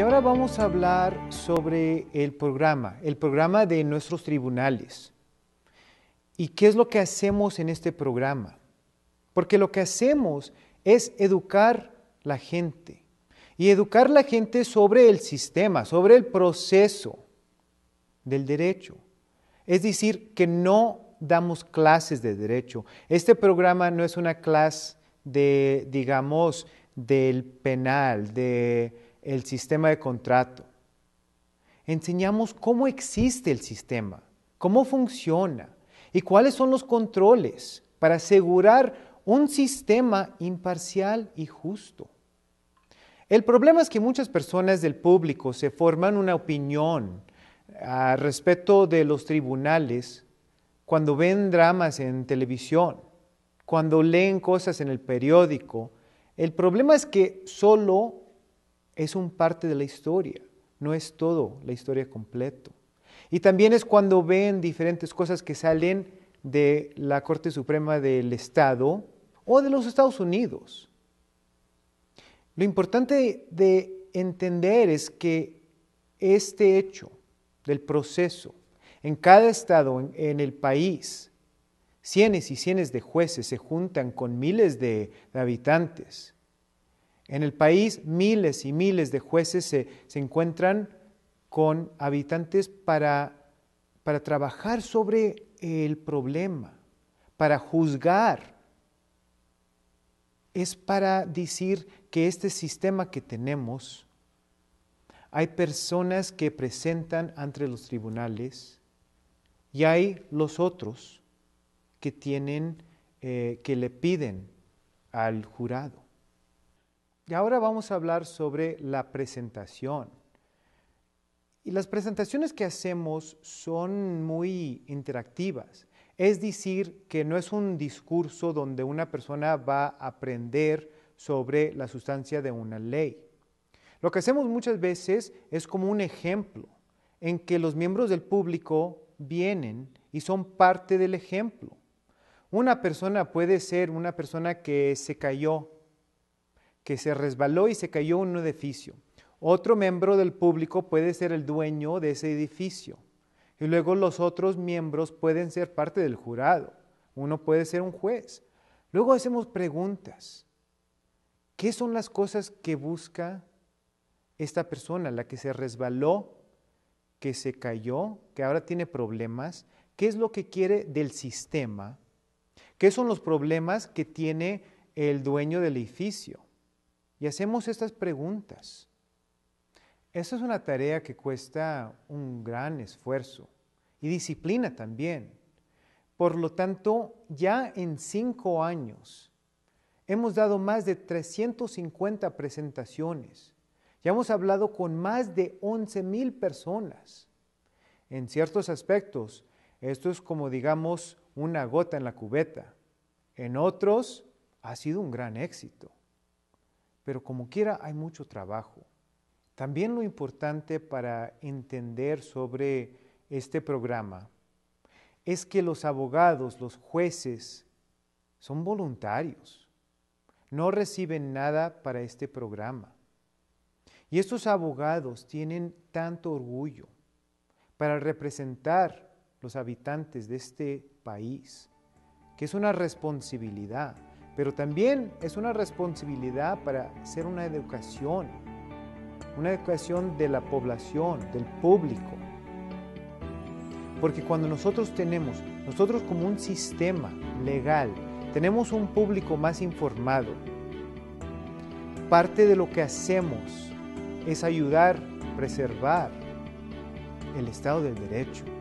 Y ahora vamos a hablar sobre el programa, el programa de nuestros tribunales. ¿Y qué es lo que hacemos en este programa? Porque lo que hacemos es educar la gente y educar la gente sobre el sistema, sobre el proceso del derecho. Es decir, que no damos clases de derecho. Este programa no es una clase de, digamos, del penal, de el sistema de contrato. Enseñamos cómo existe el sistema, cómo funciona y cuáles son los controles para asegurar un sistema imparcial y justo. El problema es que muchas personas del público se forman una opinión ah, respecto de los tribunales cuando ven dramas en televisión, cuando leen cosas en el periódico. El problema es que solo es un parte de la historia, no es todo la historia completo. Y también es cuando ven diferentes cosas que salen de la Corte Suprema del Estado o de los Estados Unidos. Lo importante de entender es que este hecho del proceso en cada estado, en, el país, cienes y cienes de jueces se juntan con miles de habitantes en el país miles y miles de jueces se, encuentran con habitantes para, para trabajar sobre el problema, para juzgar. Es para decir que este sistema que tenemos, hay personas que presentan ante los tribunales y hay los otros que tienen, eh, que le piden al jurado. Y ahora vamos a hablar sobre la presentación. Y las presentaciones que hacemos son muy interactivas. Es decir, que no es un discurso donde una persona va a aprender sobre la sustancia de una ley. Lo que hacemos muchas veces es como un ejemplo en que los miembros del público vienen y son parte del ejemplo. Una persona puede ser una persona que se cayó que se resbaló y se cayó un edificio. Otro miembro del público puede ser el dueño de ese edificio. Y luego los otros miembros pueden ser parte del jurado. Uno puede ser un juez. Luego hacemos preguntas. ¿Qué son las cosas que busca esta persona, la que se resbaló, que se cayó, que ahora tiene problemas? ¿Qué es lo que quiere del sistema? ¿Qué son los problemas que tiene el dueño del edificio? Y hacemos estas preguntas. Esa es una tarea que cuesta un gran esfuerzo y disciplina también. Por lo tanto, ya en cinco años hemos dado más de 350 presentaciones. Ya hemos hablado con más de 11 mil personas. En ciertos aspectos, esto es como digamos una gota en la cubeta. En otros, ha sido un gran éxito pero como quiera hay mucho trabajo. También lo importante para entender sobre este programa es que los abogados, los jueces, son voluntarios. No reciben nada para este programa. Y estos abogados tienen tanto orgullo para representar los habitantes de este país, que es una responsabilidad. Pero también es una responsabilidad para hacer una educación, una educación de la población, del público. Porque cuando nosotros tenemos, nosotros como un sistema legal, tenemos un público más informado, parte de lo que hacemos es ayudar, preservar el Estado del Derecho.